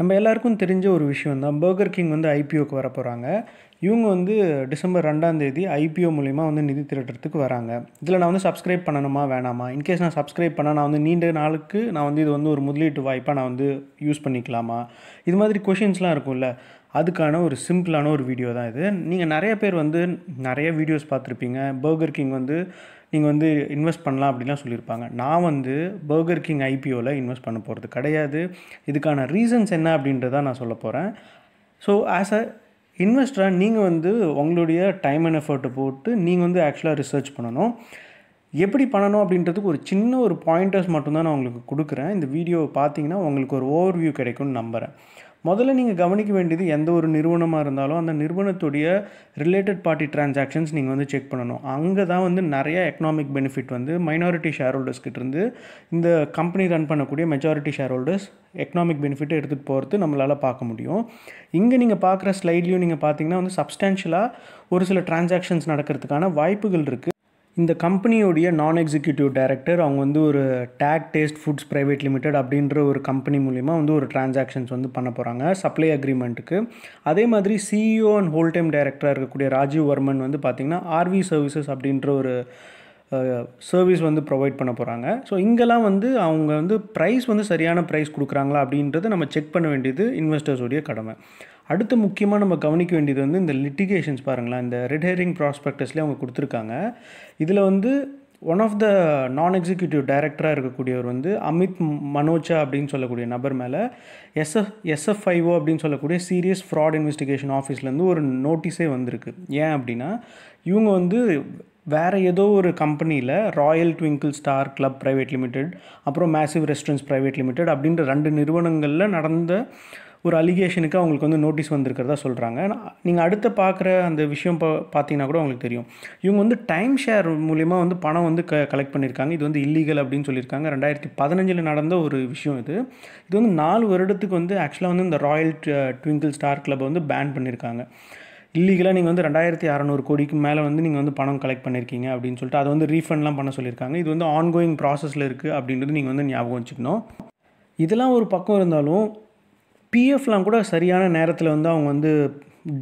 நம்ம எல்லாருக்கும் தெரிஞ்ச ஒரு விஷயம் தான் பர்கர் கிங் வந்து ஐபிஓக்கு வர போகிறாங்க இவங்க வந்து டிசம்பர் ரெண்டாந்தேதி ஐபிஓ மூலிமா வந்து நிதி திரட்டுறதுக்கு வராங்க இதில் நான் வந்து சப்ஸ்கிரைப் பண்ணணுமா வேணாமா இன்கேஸ் நான் சப்ஸ்கிரைப் பண்ணால் நான் வந்து நீண்ட நாளுக்கு நான் வந்து இது வந்து ஒரு முதலீட்டு வாய்ப்பாக நான் வந்து யூஸ் பண்ணிக்கலாமா இது மாதிரி கொஷின்ஸ்லாம் இருக்கும்ல அதுக்கான ஒரு சிம்பிளான ஒரு வீடியோ தான் இது நீங்கள் நிறைய பேர் வந்து நிறைய வீடியோஸ் பார்த்துருப்பீங்க பர்கர் கிங் வந்து நீங்கள் வந்து இன்வெஸ்ட் பண்ணலாம் அப்படிலாம் சொல்லியிருப்பாங்க நான் வந்து பர்கர் கிங் ஐபிஓவில் இன்வெஸ்ட் பண்ண போகிறது கிடையாது இதுக்கான ரீசன்ஸ் என்ன அப்படின்றத நான் சொல்ல போகிறேன் ஸோ ஆஸ் அ இன்வெஸ்டராக நீங்கள் வந்து உங்களுடைய டைம் அண்ட் எஃபர்ட்டை போட்டு நீங்கள் வந்து ஆக்சுவலாக ரிசர்ச் பண்ணணும் எப்படி பண்ணணும் அப்படின்றதுக்கு ஒரு சின்ன ஒரு பாயிண்டர்ஸ் மட்டும்தான் நான் உங்களுக்கு கொடுக்குறேன் இந்த வீடியோ பார்த்தீங்கன்னா உங்களுக்கு ஒரு ஓவர்வியூ கிடைக்கும்னு நம்புகிறேன் முதல்ல நீங்கள் கவனிக்க வேண்டியது எந்த ஒரு நிறுவனமாக இருந்தாலும் அந்த நிறுவனத்துடைய ரிலேட்டட் பார்ட்டி டிரான்சாக்ஷன்ஸ் நீங்கள் வந்து செக் பண்ணணும் அங்கே தான் வந்து நிறையா எக்கனாமிக் பெனிஃபிட் வந்து மைனாரிட்டி ஷேர் ஹோல்டர்ஸ்கிட்டருந்து இந்த கம்பெனி ரன் பண்ணக்கூடிய மெஜாரிட்டி ஷேர் ஹோல்டர்ஸ் எக்கனாமிக் பெனிஃபிட்டை எடுத்துகிட்டு போகிறது நம்மளால் பார்க்க முடியும் இங்கே நீங்கள் பார்க்குற ஸ்லைட்லேயும் நீங்கள் பார்த்தீங்கன்னா வந்து சப்ஸ்டான்ஷியலாக ஒரு சில டிரான்சாக்ஷன்ஸ் நடக்கிறதுக்கான வாய்ப்புகள் இருக்குது இந்த கம்பெனியோடைய நான் எக்ஸிக்யூட்டிவ் டைரக்டர் அவங்க வந்து ஒரு take taste foods private limited அப்படின்ற ஒரு கம்பெனி மூலிமா வந்து ஒரு டிரான்சாக்ஷன்ஸ் வந்து பண்ண போகிறாங்க சப்ளை அக்ரிமெண்ட்டுக்கு அதே மாதிரி சிஇஓ அண்ட் ஹோல் டைம் டைரக்டராக இருக்கக்கூடிய ராஜீவ் வர்மன் வந்து பார்த்திங்கன்னா ஆர்வி சர்வீசஸ் அப்படின்ற ஒரு சர்வீஸ் வந்து ப்ரொவைட் பண்ண போகிறாங்க ஸோ இங்கெல்லாம் வந்து அவங்க வந்து ப்ரைஸ் வந்து சரியான ப்ரைஸ் கொடுக்குறாங்களா அப்படின்றத நம்ம செக் பண்ண வேண்டியது இன்வெஸ்டர்ஸோடைய கடமை அடுத்து முக்கியமாக நம்ம கவனிக்க வேண்டியது வந்து இந்த லிட்டிகேஷன்ஸ் பாருங்களேன் இந்த ரெட் ஹேரிங் ப்ராஸ்பெக்டஸ்லேயே அவங்க கொடுத்துருக்காங்க இதில் வந்து ஒன் ஆஃப் த நான் எக்ஸிக்யூட்டிவ் டைரக்டராக இருக்கக்கூடியவர் வந்து அமித் மனோச்சா அப்படின்னு சொல்லக்கூடிய நபர் மேலே எஸ்எஃப் எஸ்எஃப்ஐஓ அப்படின்னு சொல்லக்கூடிய சீரியஸ் ஃப்ராட் இன்வெஸ்டிகேஷன் ஆஃபீஸ்லேருந்து ஒரு நோட்டீஸே வந்திருக்கு ஏன் அப்படின்னா இவங்க வந்து வேறு ஏதோ ஒரு கம்பெனியில் royal twinkle star club private limited அப்புறம் மேசிவ் ரெஸ்டரன்ஸ் ப்ரைவேட் லிமிடெட் அப்படின்ற ரெண்டு நிறுவனங்களில் நடந்த ஒரு அலிகேஷனுக்கு அவங்களுக்கு வந்து நோட்டீஸ் வந்திருக்கிறதா சொல்கிறாங்க நீங்கள் அடுத்து பார்க்குற அந்த விஷயம் இப்போ பார்த்தீங்கன்னா கூட அவங்களுக்கு தெரியும் இவங்க வந்து டைம் ஷேர் மூலிமா வந்து பணம் வந்து க கலெக்ட் பண்ணியிருக்காங்க இது வந்து இல்லீகல் அப்படின்னு சொல்லியிருக்காங்க ரெண்டாயிரத்தி பதினஞ்சில் நடந்த ஒரு விஷயம் இது இது வந்து நாலு வருடத்துக்கு வந்து ஆக்சுவலாக வந்து இந்த ராயல் ட்விங்கிள் ஸ்டார் கிளப்பை வந்து பேன் பண்ணியிருக்காங்க இல்லீகலாக நீங்கள் வந்து ரெண்டாயிரத்தி அறநூறு கோடிக்கு மேலே வந்து நீங்கள் வந்து பணம் கலெக்ட் பண்ணியிருக்கீங்க அப்படின்னு சொல்லிட்டு அதை வந்து ரீஃபண்ட்லாம் பண்ண சொல்லியிருக்காங்க இது வந்து ஆன்கோயிங் ப்ராசஸில் இருக்குது அப்படின்றது நீங்கள் வந்து ஞாபகம் வச்சுக்கணும் இதெல்லாம் ஒரு பக்கம் இருந்தாலும் பிஎஃப்லாம் கூட சரியான நேரத்தில் வந்து அவங்க வந்து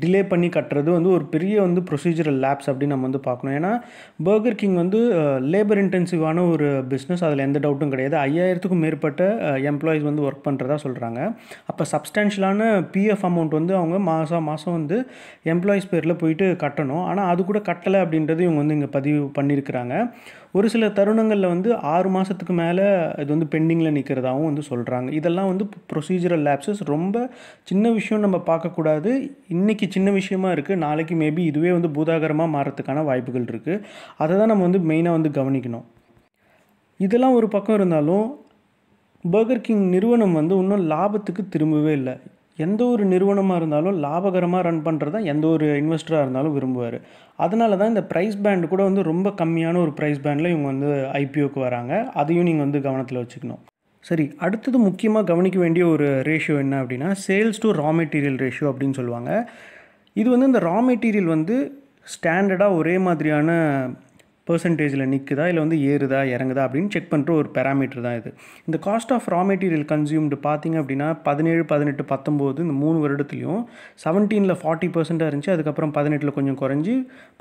டிலே பண்ணி கட்டுறது வந்து ஒரு பெரிய வந்து ப்ரொசீஜரல் லேப்ஸ் அப்படின்னு நம்ம வந்து பார்க்கணும் ஏன்னா பர்கர் கிங் வந்து லேபர் இன்டென்சிவான ஒரு பிஸ்னஸ் அதில் எந்த டவுட்டும் கிடையாது ஐயாயிரத்துக்கும் மேற்பட்ட எம்ப்ளாயீஸ் வந்து ஒர்க் பண்ணுறதா சொல்கிறாங்க அப்போ சப்ஸ்டான்ஷியலான பிஎஃப் அமௌண்ட் வந்து அவங்க மாதம் மாதம் வந்து எம்ப்ளாயீஸ் பேரில் போயிட்டு கட்டணும் ஆனால் அது கூட கட்டலை அப்படின்றது இவங்க வந்து இங்கே பதிவு பண்ணியிருக்கிறாங்க ஒரு சில தருணங்களில் வந்து ஆறு மாதத்துக்கு மேலே இது வந்து பெண்டிங்கில் நிற்கிறதாகவும் வந்து சொல்கிறாங்க இதெல்லாம் வந்து ப்ரொசீஜரல் லேப்ஸஸ் ரொம்ப சின்ன விஷயம் நம்ம பார்க்கக்கூடாது இன்றைக்கி சின்ன விஷயமா இருக்குது நாளைக்கு மேபி இதுவே வந்து பூதாகரமாக மாறத்துக்கான வாய்ப்புகள் இருக்குது அதை தான் நம்ம வந்து மெயினாக வந்து கவனிக்கணும் இதெல்லாம் ஒரு பக்கம் இருந்தாலும் பர்கர் கிங் நிறுவனம் வந்து இன்னும் லாபத்துக்கு திரும்பவே இல்லை எந்த ஒரு நிறுவனமாக இருந்தாலும் லாபகரமாக ரன் பண்ணுறது தான் எந்த ஒரு இன்வெஸ்டராக இருந்தாலும் விரும்புவார் அதனால தான் இந்த ப்ரைஸ் பேண்ட் கூட வந்து ரொம்ப கம்மியான ஒரு ப்ரைஸ் பேண்டில் இவங்க வந்து ஐபிஓக்கு வராங்க அதையும் நீங்கள் வந்து கவனத்தில் வச்சுக்கணும் சரி அடுத்தது முக்கியமாக கவனிக்க வேண்டிய ஒரு ரேஷியோ என்ன அப்படின்னா sales to raw material ratio அப்படின்னு சொல்லுவாங்க இது வந்து இந்த ரா மெட்டீரியல் வந்து ஸ்டாண்டர்டாக ஒரே மாதிரியான பர்சன்டேஜில் நிற்குதா இல்லை வந்து ஏறுதா இறங்குதா அப்படின்னு செக் பண்ணுற ஒரு பேராமீட்டர் தான் இது இந்த cost of raw material consumed பார்த்திங்க அப்படின்னா பதினேழு பதினெட்டு பத்தொம்போது இந்த மூணு வருடத்துலையும் செவன்டீனில் ஃபார்ட்டி பர்சென்ட்டாக இருந்துச்சு அதுக்கப்புறம் பதினெட்டில் கொஞ்சம் குறைஞ்சி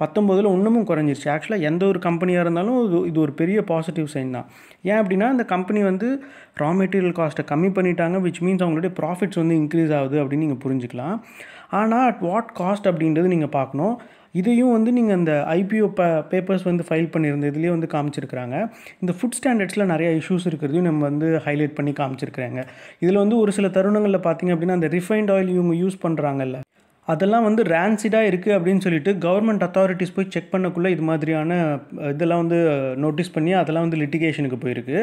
பத்தொம்போதில் இன்னமும் குறைஞ்சிருச்சு ஆக்சுவலாக எந்த ஒரு கம்பெனியாக இருந்தாலும் இது இது ஒரு பெரிய பாசிட்டிவ் சைன் தான் ஏன் அப்படின்னா இந்த கம்பெனி வந்து ரா மெட்டீரியல் காஸ்ட்டை கம்மி பண்ணிட்டாங்க விச் மீன்ஸ் அவங்களுடைய ப்ராஃபிட்ஸ் வந்து இன்க்ரீஸ் ஆகுது அப்படின்னு நீங்கள் புரிஞ்சுக்கலாம் ஆனால் அட் வாட் காஸ்ட் அப்படின்றது நீங்கள் பார்க்கணும் இதையும் வந்து நீங்கள் அந்த ஐபிஓ ப பேப்பர்ஸ் வந்து ஃபைல் பண்ணியிருந்த இதுலேயே வந்து காமிச்சிருக்கிறாங்க இந்த ஃபுட் ஸ்டாண்டர்ட்ஸில் நிறைய இஷ்யூஸ் இருக்கிறதையும் நம்ம வந்து ஹைலைட் பண்ணி காமிச்சிருக்கிறாங்க இதில் வந்து ஒரு சில தருணங்களில் பார்த்திங்க அப்படின்னா அந்த ரிஃபைன்ட் ஆயில் இவங்க யூஸ் பண்ணுறாங்கல்ல அதெல்லாம் வந்து ரேன்சிடாக இருக்குது அப்படின்னு சொல்லிட்டு கவர்மெண்ட் அத்தாரிட்டிஸ் போய் செக் பண்ணக்குள்ளே இது மாதிரியான இதெல்லாம் வந்து நோட்டீஸ் பண்ணி அதெல்லாம் வந்து லிட்டிகேஷனுக்கு போயிருக்கு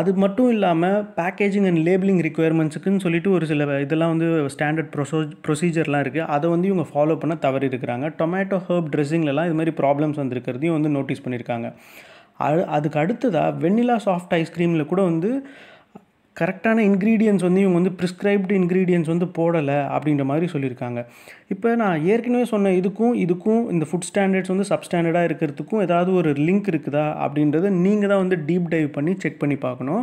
அது மட்டும் இல்லாமல் பேக்கேஜிங் அண்ட் லேபிளிங் ரிக்குயர்மெண்ட்ஸுக்குன்னு சொல்லிட்டு ஒரு சில இதெல்லாம் வந்து ஸ்டாண்டர்ட் ப்ரொசோ ப்ரொசீஜர்லாம் இருக்குது அதை வந்து இவங்க ஃபாலோ பண்ண தவறி இருக்கிறாங்க டொமேட்டோ ஹர்ப் ட்ரெஸ்ஸிங்லலாம் இது மாதிரி ப்ராப்ளம்ஸ் வந்துருக்கிறதையும் வந்து நோட்டீஸ் பண்ணியிருக்காங்க அது அதுக்கு அடுத்ததாக வெண்ணிலா சாஃப்ட் ஐஸ்கிரீமில் கூட வந்து கரெக்டான இன்க்ரீடியன்ஸ் வந்து இவங்க வந்து ப்ரிஸ்கிரைப்டு இன்க்ரீடியன்ஸ் வந்து போடலை அப்படின்ற மாதிரி சொல்லியிருக்காங்க இப்போ நான் ஏற்கனவே சொன்ன இதுக்கும் இதுக்கும் இந்த ஃபுட் ஸ்டாண்டர்ட்ஸ் வந்து சப் ஸ்டாண்டர்டாக இருக்கிறதுக்கும் ஏதாவது ஒரு லிங்க் இருக்குதா அப்படின்றத நீங்கள் தான் வந்து டீப் டைவ் பண்ணி செக் பண்ணி பார்க்கணும்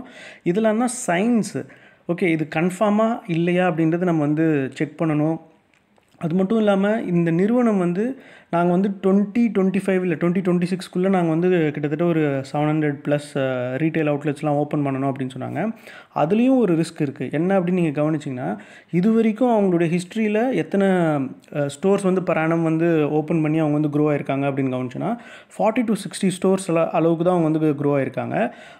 இதெல்லாம் தான் சயின்ஸு ஓகே இது கன்ஃபார்மாக இல்லையா அப்படின்றத நம்ம வந்து செக் பண்ணணும் அது மட்டும் இல்லாமல் இந்த நிறுவனம் வந்து நாங்கள் வந்து டுவெண்ட்டி டுவெண்ட்டி ஃபைவ் இல்லை டுவெண்ட்டி டுவெண்ட்டி சிக்ஸ்க்குள்ளே நாங்கள் வந்து கிட்டத்தட்ட ஒரு செவன் ஹண்ட்ரட் ப்ளஸ் ரீட்டைல் அவுட்லெட்ஸ்லாம் ஓப்பன் பண்ணணும் அப்படின்னு சொன்னாங்க அதுலேயும் ஒரு ரிஸ்க் இருக்குது என்ன அப்படின்னு நீங்கள் கவனிச்சிங்கன்னா இது வரைக்கும் அவங்களுடைய ஹிஸ்ட்ரியில் எத்தனை ஸ்டோர்ஸ் வந்து பராணம் வந்து ஓப்பன் பண்ணி அவங்க வந்து க்ரோ ஆயிருக்காங்க அப்படின்னு கவனிச்சுன்னா ஃபார்ட்டி டு சிக்ஸ்டி ஸ்டோர்ஸ் அளவுக்கு தான் அவங்க வந்து க்ரோ ஆயிருக்காங்க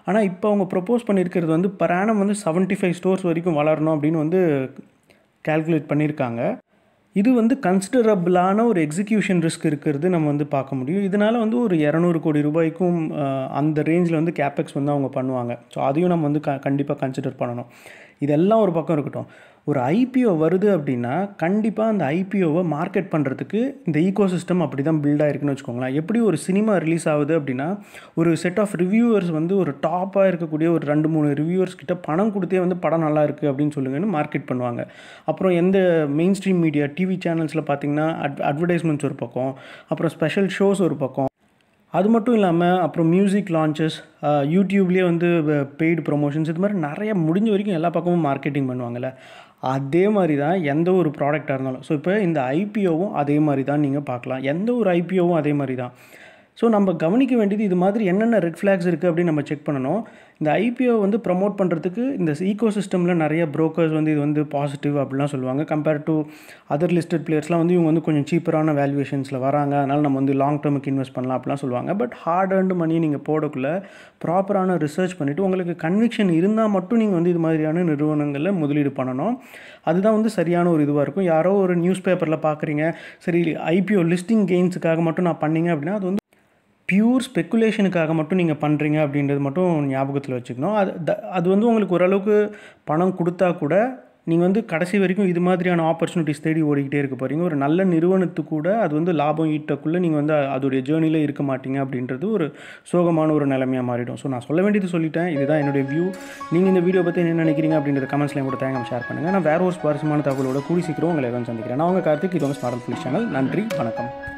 ஆனால் இப்போ அவங்க ப்ரொப்போஸ் பண்ணியிருக்கிறது வந்து பராணம் வந்து செவன்ட்டி ஃபைவ் ஸ்டோர்ஸ் வரைக்கும் வளரணும் அப்படின்னு வந்து கேல்குலேட் பண்ணியிருக்காங்க இது வந்து கன்சிடரபிளான ஒரு எக்ஸிக்யூஷன் ரிஸ்க் இருக்கிறது நம்ம வந்து பார்க்க முடியும் இதனால் வந்து ஒரு இரநூறு கோடி ரூபாய்க்கும் அந்த ரேஞ்சில் வந்து கேபெக்ஸ் வந்து அவங்க பண்ணுவாங்க ஸோ அதையும் நம்ம வந்து க கண்டிப்பாக கன்சிடர் பண்ணணும் இதெல்லாம் ஒரு பக்கம் இருக்கட்டும் ஒரு ஐபிஓ வருது அப்படின்னா கண்டிப்பாக அந்த ஐபிஓவை மார்க்கெட் பண்ணுறதுக்கு இந்த ஈகோ சிஸ்டம் அப்படி தான் பில்ட் வச்சுக்கோங்களேன் எப்படி ஒரு சினிமா ரிலீஸ் ஆகுது அப்படின்னா ஒரு செட் ஆஃப் ரிவ்யூவர்ஸ் வந்து ஒரு டாப்பாக இருக்கக்கூடிய ஒரு ரெண்டு மூணு ரிவ்யூவர்ஸ் கிட்ட பணம் கொடுத்தே வந்து படம் நல்லா இருக்குது அப்படின்னு சொல்லுங்கன்னு மார்க்கெட் பண்ணுவாங்க அப்புறம் எந்த மெயின் ஸ்ட்ரீம் மீடியா டிவி சேனல்ஸில் பார்த்திங்கன்னா அட் அட்வர்டைஸ்மெண்ட்ஸ் ஒரு பக்கம் அப்புறம் ஸ்பெஷல் ஷோஸ் ஒரு பக்கம் அது மட்டும் இல்லாமல் அப்புறம் மியூசிக் லான்ச்சஸ் யூடியூப்லேயே வந்து பெய்டு ப்ரொமோஷன்ஸ் இது மாதிரி நிறைய முடிஞ்ச வரைக்கும் எல்லா பக்கமும் மார்க்கெட்டிங் பண்ணுவாங்கள்ல அதே மாதிரி தான் எந்த ஒரு ப்ராடக்டாக இருந்தாலும் ஸோ இப்போ இந்த ஐபிஓவும் அதே மாதிரி தான் நீங்கள் பார்க்கலாம் எந்த ஒரு ஐபிஓவும் அதே மாதிரி தான் ஸோ நம்ம கவனிக்க வேண்டியது இது மாதிரி என்னென்ன ரெட் ஃப்ளாக்ஸ் இருக்குது அப்படின்னு நம்ம செக் பண்ணணும் இந்த ஐபிஓ வந்து ப்ரமோட் பண்ணுறதுக்கு இந்த ஈகோ சிஸ்டமில் நிறைய ப்ரோக்கர்ஸ் வந்து இது வந்து பாசிட்டிவ் அப்படிலாம் சொல்லுவாங்க கம்பேர் டு அதர் லிஸ்டட் பிளேயர்ஸ்லாம் வந்து இவங்க வந்து கொஞ்சம் சீப்பரான வேல்யூவேஷன்ஸில் வராங்க அதனால் நம்ம வந்து லாங் டேர்முக்கு இன்வெஸ்ட் பண்ணலாம் அப்படிலாம் சொல்லுவாங்க பட் ஹார்ட் அண்ட் மணி நீங்கள் போடக்குள்ள ப்ராப்பரான ரிசர்ச் பண்ணிவிட்டு உங்களுக்கு கன்விக்ஷன் இருந்தால் மட்டும் நீங்கள் வந்து இது மாதிரியான நிறுவனங்களில் முதலீடு பண்ணணும் அதுதான் வந்து சரியான ஒரு இதுவாக இருக்கும் யாரோ ஒரு நியூஸ் பேப்பரில் பார்க்குறீங்க சரி ஐபிஓ லிஸ்டிங் கெய்ன்ஸுக்காக மட்டும் நான் பண்ணிங்க அப்படின்னா அது வந்து பியூர் ஸ்பெக்குலேஷனுக்காக மட்டும் நீங்கள் பண்ணுறீங்க அப்படின்றது மட்டும் ஞாபகத்தில் வச்சுக்கணும் அது த அது வந்து உங்களுக்கு ஓரளவுக்கு பணம் கொடுத்தா கூட நீங்கள் வந்து கடைசி வரைக்கும் இது மாதிரியான ஆப்பர்ச்சுனிட்டிஸ் தேடி ஓடிக்கிட்டே இருக்க போகிறீங்க ஒரு நல்ல நிறுவனத்து கூட அது வந்து லாபம் ஈட்டக்குள்ளே நீங்கள் வந்து அதோடைய ஜேர்னியில் இருக்க மாட்டீங்க அப்படின்றது ஒரு சோகமான ஒரு நிலைமையாக மாறிடும் ஸோ நான் சொல்ல வேண்டியது சொல்லிட்டேன் இதுதான் என்னுடைய வியூ நீங்கள் இந்த வீடியோ பற்றி என்ன நினைக்கிறீங்க அப்படின்றத கமெண்ட்ஸ்லேயும் கூட தேங்காமல் ஷேர் பண்ணுங்கள் நான் வேறு ஒரு சுவாரஸ்யமான தகவலோட கூடி சீக்கிரம் உங்களை எதுவும் சந்திக்கிறேன் நான் உங்கள் கார்த்திக் இது வந்து ஸ்மார்ட் சேனல் நன்றி வணக்கம்